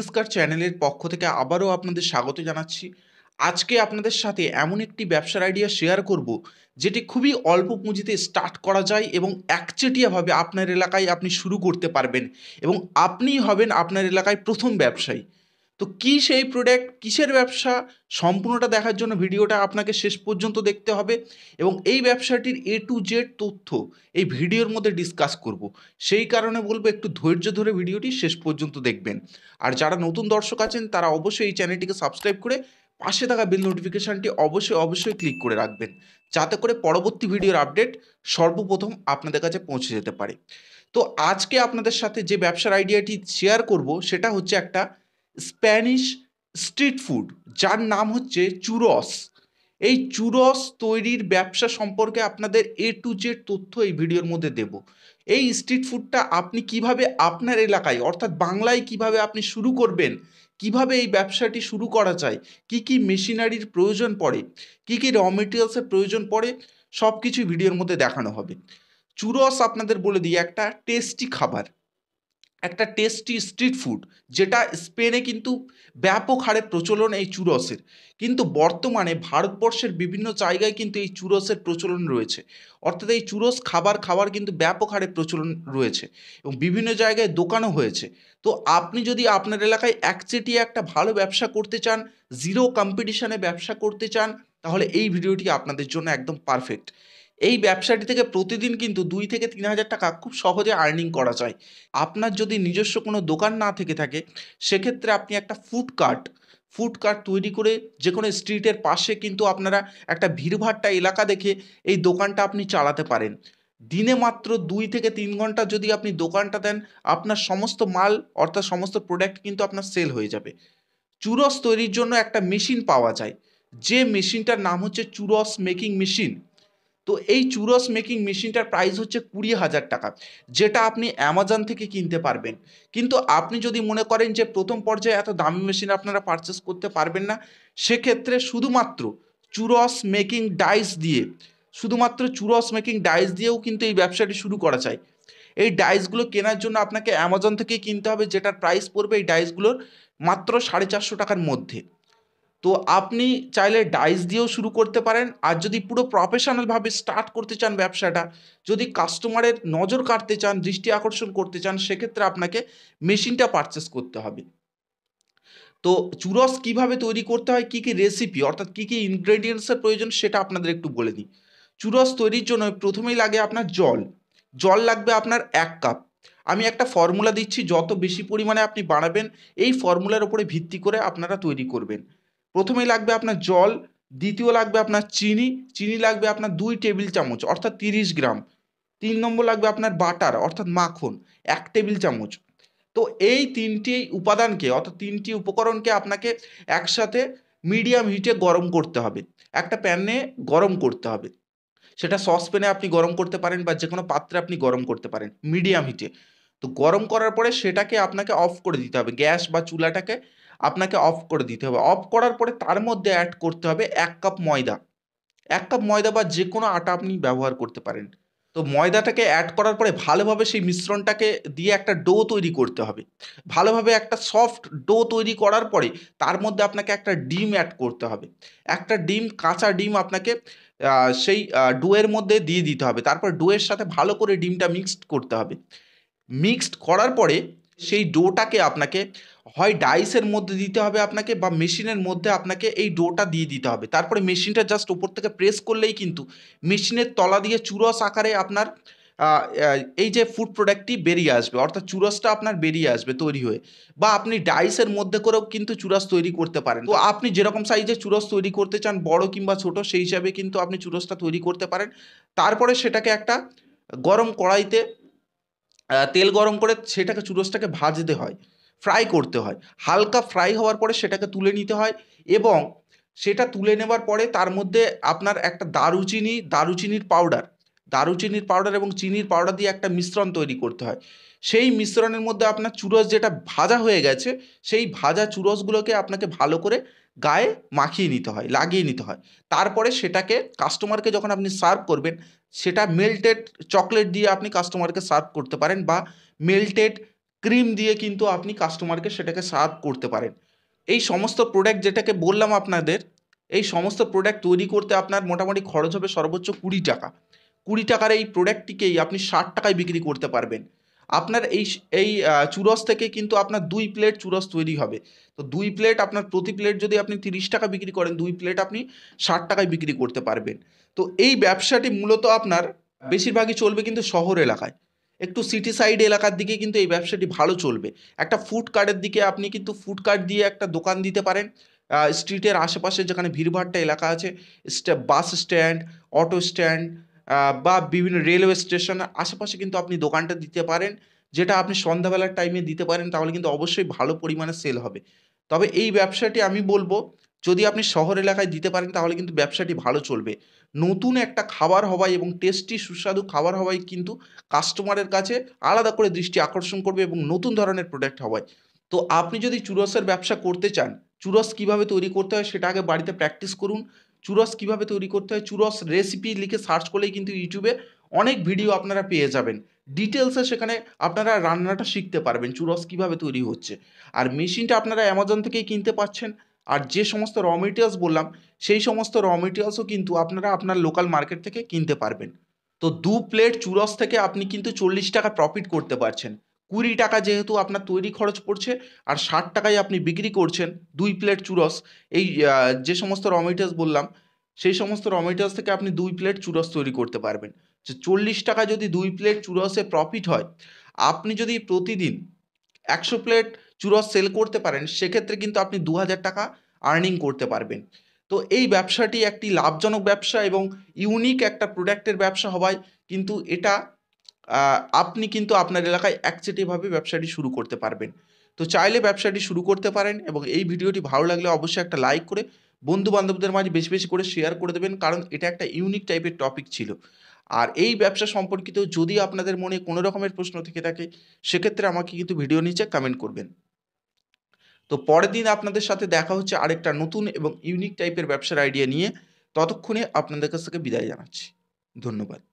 বিজনেসকার চ্যানেলের পক্ষ থেকে আবারও আপনাদের স্বাগত জানাচ্ছি আজকে আপনাদের সাথে এমন একটি ব্যবসার আইডিয়া শেয়ার করব যেটি খুবই অল্প পুঁজিতে স্টার্ট করা যায় এবং একচেটিয়াভাবে আপনার এলাকায় আপনি শুরু করতে পারবেন এবং আপনিই হবেন আপনার এলাকায় প্রথম ব্যবসায়ী তো কী সেই প্রোডাক্ট কিসের ব্যবসা সম্পূর্ণটা দেখার জন্য ভিডিওটা আপনাকে শেষ পর্যন্ত দেখতে হবে এবং এই ব্যবসাটির এ টু জেড তথ্য এই ভিডিওর মধ্যে ডিসকাস করব সেই কারণে বলবো একটু ধৈর্য ধরে ভিডিওটি শেষ পর্যন্ত দেখবেন আর যারা নতুন দর্শক আছেন তারা অবশ্যই এই চ্যানেলটিকে সাবস্ক্রাইব করে পাশে থাকা বেল নোটিফিকেশানটি অবশ্যই অবশ্যই ক্লিক করে রাখবেন যাতে করে পরবর্তী ভিডিওর আপডেট সর্বপ্রথম আপনাদের কাছে পৌঁছে যেতে পারে তো আজকে আপনাদের সাথে যে ব্যবসার আইডিয়াটি শেয়ার করব সেটা হচ্ছে একটা স্প্যানিশ স্ট্রিট ফুড যার নাম হচ্ছে চুরস এই চুরস তৈরির ব্যবসা সম্পর্কে আপনাদের এ টু জেড তথ্য এই ভিডিওর মধ্যে দেব এই স্ট্রিট ফুডটা আপনি কিভাবে আপনার এলাকায় অর্থাৎ বাংলায় কিভাবে আপনি শুরু করবেন কিভাবে এই ব্যবসাটি শুরু করা যায় কি কি মেশিনারির প্রয়োজন পড়ে কি কি র মেটেরিয়ালসের প্রয়োজন পড়ে সব কিছুই ভিডিওর মধ্যে দেখানো হবে চুরস আপনাদের বলে দিই একটা টেস্টি খাবার একটা টেস্টি স্ট্রিট ফুড যেটা স্পেনে কিন্তু ব্যাপক হারে প্রচলন এই চুরসের কিন্তু বর্তমানে ভারতবর্ষের বিভিন্ন জায়গায় কিন্তু এই চুরসের প্রচলন রয়েছে অর্থাৎ এই চুরস খাবার খাওয়ার কিন্তু ব্যাপক হারে প্রচলন রয়েছে এবং বিভিন্ন জায়গায় দোকানও হয়েছে তো আপনি যদি আপনার এলাকায় একচেটিয়া একটা ভালো ব্যবসা করতে চান জিরো কম্পিটিশানে ব্যবসা করতে চান তাহলে এই ভিডিওটি আপনাদের জন্য একদম পারফেক্ট এই ব্যবসাটি থেকে প্রতিদিন কিন্তু দুই থেকে তিন হাজার টাকা খুব সহজে আর্নিং করা যায় আপনার যদি নিজস্ব কোনো দোকান না থেকে থাকে সেক্ষেত্রে আপনি একটা ফুড কার্ট ফুড কার্ট তৈরি করে যে কোনো স্ট্রিটের পাশে কিন্তু আপনারা একটা ভিড়ভাট্টা এলাকা দেখে এই দোকানটা আপনি চালাতে পারেন দিনে মাত্র দুই থেকে তিন ঘন্টা যদি আপনি দোকানটা দেন আপনার সমস্ত মাল অর্থাৎ সমস্ত প্রোডাক্ট কিন্তু আপনার সেল হয়ে যাবে চুরস তৈরির জন্য একটা মেশিন পাওয়া যায় যে মেশিনটার নাম হচ্ছে চুরস মেকিং মেশিন তো এই চুরস মেকিং মেশিনটার প্রাইস হচ্ছে কুড়ি হাজার টাকা যেটা আপনি অ্যামাজন থেকে কিনতে পারবেন কিন্তু আপনি যদি মনে করেন যে প্রথম পর্যায়ে এত দামি মেশিন আপনারা পারচেস করতে পারবেন না সেক্ষেত্রে শুধুমাত্র চুরস মেকিং ডাইস দিয়ে শুধুমাত্র চুরস মেকিং ডাইস দিয়েও কিন্তু এই ব্যবসাটি শুরু করা যায় এই ডাইসগুলো কেনার জন্য আপনাকে অ্যামাজন থেকে কিনতে হবে যেটার প্রাইস পড়বে এই ডাইসগুলোর মাত্র সাড়ে চারশো টাকার মধ্যে তো আপনি চাইলে ডাইস দিয়েও শুরু করতে পারেন আর যদি পুরো প্রফেশনালভাবে স্টার্ট করতে চান ব্যবসাটা যদি কাস্টমারের নজর কাটতে চান দৃষ্টি আকর্ষণ করতে চান সেক্ষেত্রে আপনাকে মেশিনটা পারচেস করতে হবে তো চুরস কিভাবে তৈরি করতে হয় কী কী রেসিপি অর্থাৎ কী কী ইনগ্রেডিয়েন্টসের প্রয়োজন সেটা আপনাদের একটু বলে দিই চুরস তৈরির জন্য প্রথমেই লাগে আপনার জল জল লাগবে আপনার এক কাপ আমি একটা ফর্মুলা দিচ্ছি যত বেশি পরিমাণে আপনি বাড়াবেন এই ফর্মুলার উপরে ভিত্তি করে আপনারা তৈরি করবেন প্রথমেই লাগবে আপনার জল দ্বিতীয় লাগবে আপনার চিনি চিনি লাগবে আপনার দুই টেবিল চামচ অর্থাৎ তিরিশ গ্রাম তিন নম্বর লাগবে আপনার বাটার অর্থাৎ মাখন এক টেবিল চামচ তো এই তিনটি উপাদানকে অর্থাৎ তিনটি উপকরণকে আপনাকে একসাথে মিডিয়াম হিটে গরম করতে হবে একটা প্যানে গরম করতে হবে সেটা সসপ্যানে আপনি গরম করতে পারেন বা যে কোনো পাত্রে আপনি গরম করতে পারেন মিডিয়াম হিটে তো গরম করার পরে সেটাকে আপনাকে অফ করে দিতে হবে গ্যাস বা চুলাটাকে আপনাকে অফ করে দিতে হবে অফ করার পরে তার মধ্যে অ্যাড করতে হবে এক কাপ ময়দা এক কাপ ময়দা বা যে কোনো আটা আপনি ব্যবহার করতে পারেন তো ময়দাটাকে অ্যাড করার পরে ভালোভাবে সেই মিশ্রণটাকে দিয়ে একটা ডো তৈরি করতে হবে ভালোভাবে একটা সফট ডো তৈরি করার পরে তার মধ্যে আপনাকে একটা ডিম অ্যাড করতে হবে একটা ডিম কাঁচা ডিম আপনাকে সেই ডোয়ের মধ্যে দিয়ে দিতে হবে তারপর ডোয়ের সাথে ভালো করে ডিমটা মিক্সড করতে হবে মিক্সড করার পরে সেই ডোটাকে আপনাকে হয় ডাইসের মধ্যে দিতে হবে আপনাকে বা মেশিনের মধ্যে আপনাকে এই ডোটা দিয়ে দিতে হবে তারপরে মেশিনটা জাস্ট উপর থেকে প্রেস করলেই কিন্তু মেশিনের তলা দিয়ে চুরস আকারে আপনার এই যে ফুড প্রোডাক্টটি বেরিয়ে আসবে অর্থাৎ চুরসটা আপনার বেরিয়ে আসবে তৈরি হয়ে বা আপনি ডাইসের মধ্যে করেও কিন্তু চুরস তৈরি করতে পারেন তো আপনি যেরকম সাইজে চুরস তৈরি করতে চান বড় কিংবা ছোট সেই হিসাবে কিন্তু আপনি চুরসটা তৈরি করতে পারেন তারপরে সেটাকে একটা গরম কড়াইতে তেল গরম করে সেটাকে চুরসটাকে ভাজতে হয় ফ্রাই করতে হয় হালকা ফ্রাই হওয়ার পরে সেটাকে তুলে নিতে হয় এবং সেটা তুলে নেবার পরে তার মধ্যে আপনার একটা দারুচিনি দারুচিনির পাউডার দারুচিনির পাউডার এবং চিনির পাউডার দিয়ে একটা মিশ্রণ তৈরি করতে হয় সেই মিশ্রণের মধ্যে আপনার চুরস যেটা ভাজা হয়ে গেছে সেই ভাজা চুরসগুলোকে আপনাকে ভালো করে গায়ে মাখিয়ে নিতে হয় লাগিয়ে নিতে হয় তারপরে সেটাকে কাস্টমারকে যখন আপনি সার্ভ করবেন সেটা মেল্টেড চকলেট দিয়ে আপনি কাস্টমারকে সার্ভ করতে পারেন বা মেল্টেড ক্রিম দিয়ে কিন্তু আপনি কাস্টমারকে সেটাকে সার্ভ করতে পারেন এই সমস্ত প্রোডাক্ট যেটাকে বললাম আপনাদের এই সমস্ত প্রোডাক্ট তৈরি করতে আপনার মোটামুটি খরচ হবে সর্বোচ্চ কুড়ি টাকা কুড়ি টাকার এই প্রোডাক্টটিকেই আপনি ষাট টাকায় বিক্রি করতে পারবেন আপনার এই এই চুরস থেকে কিন্তু আপনার দুই প্লেট চুরস তৈরি হবে তো দুই প্লেট আপনার প্রতি প্লেট যদি আপনি তিরিশ টাকা বিক্রি করেন দুই প্লেট আপনি ষাট টাকায় বিক্রি করতে পারবেন তো এই ব্যবসাটি মূলত আপনার হ্যাঁ। বেশিরভাগই চলবে কিন্তু শহর এলাকায় একটু সিটি সাইড এলাকার দিকে কিন্তু এই ব্যবসাটি ভালো চলবে একটা ফুড কার্টের দিকে আপনি কিন্তু ফুড কার্ট দিয়ে একটা দোকান দিতে পারেন স্ট্রিটের আশেপাশে যেখানে ভিড়ভাড়টা এলাকা আছে বাস স্ট্যান্ড অটো স্ট্যান্ড বা বিভিন্ন রেলওয়ে স্টেশনের আশেপাশে কিন্তু আপনি দোকানটা দিতে পারেন যেটা আপনি সন্ধ্যাবেলার টাইমে দিতে পারেন তাহলে কিন্তু অবশ্যই ভালো পরিমাণে সেল হবে তবে এই ব্যবসাটি আমি বলবো যদি আপনি শহর এলাকায় দিতে পারেন তাহলে কিন্তু ব্যবসাটি ভালো চলবে নতুন একটা খাবার হওয়ায় এবং টেস্টি সুস্বাদু খাবার হওয়ায় কিন্তু কাস্টমারের কাছে আলাদা করে দৃষ্টি আকর্ষণ করবে এবং নতুন ধরনের প্রোডাক্ট হওয়ায় তো আপনি যদি চুরসের ব্যবসা করতে চান চুরস কিভাবে তৈরি করতে হয় সেটা আগে বাড়িতে প্র্যাকটিস করুন চুরস কিভাবে তৈরি করতে হয় চুরস রেসিপি লিখে সার্চ করলেই কিন্তু ইউটিউবে অনেক ভিডিও আপনারা পেয়ে যাবেন ডিটেলসে সেখানে আপনারা রান্নাটা শিখতে পারবেন চুরস কিভাবে তৈরি হচ্ছে আর মেশিনটা আপনারা অ্যামাজন থেকেই কিনতে পাচ্ছেন আর যে সমস্ত র মেটেরিয়ালস বললাম সেই সমস্ত র মেটেরিয়ালসও কিন্তু আপনারা আপনার লোকাল মার্কেট থেকে কিনতে পারবেন তো দু প্লেট চুরস থেকে আপনি কিন্তু চল্লিশ টাকা প্রফিট করতে পারছেন কুড়ি টাকা যেহেতু আপনার তৈরি খরচ পড়ছে আর ষাট টাকায় আপনি বিক্রি করছেন দুই প্লেট চুরস এই যে সমস্ত র মেটেরিয়ালস বললাম সেই সমস্ত র মেটেরিয়ালস থেকে আপনি দুই প্লেট চুরস তৈরি করতে পারবেন যে চল্লিশ টাকা যদি দুই প্লেট চুরসে প্রফিট হয় আপনি যদি প্রতিদিন একশো প্লেট চুরস সেল করতে পারেন সেক্ষেত্রে কিন্তু আপনি দু টাকা আর্নিং করতে পারবেন তো এই ব্যবসাটি একটি লাভজনক ব্যবসা এবং ইউনিক একটা প্রোডাক্টের ব্যবসা হওয়ায় কিন্তু এটা আপনি কিন্তু আপনার এলাকায় একচেটিভাবে ব্যবসাটি শুরু করতে পারবেন তো চাইলে ব্যবসাটি শুরু করতে পারেন এবং এই ভিডিওটি ভালো লাগলে অবশ্যই একটা লাইক করে বন্ধু বান্ধবদের মাঝে বেশি বেশি করে শেয়ার করে দেবেন কারণ এটা একটা ইউনিক টাইপের টপিক ছিল আর এই ব্যবসা সম্পর্কিত যদি আপনাদের মনে কোনো রকমের প্রশ্ন থেকে থাকে সেক্ষেত্রে আমাকে কিন্তু ভিডিও নিচে কমেন্ট করবেন তো পরের দিন আপনাদের সাথে দেখা হচ্ছে আরেকটা নতুন এবং ইউনিক টাইপের ব্যবসার আইডিয়া নিয়ে ততক্ষণে আপনাদের কাছ থেকে বিদায় জানাচ্ছি ধন্যবাদ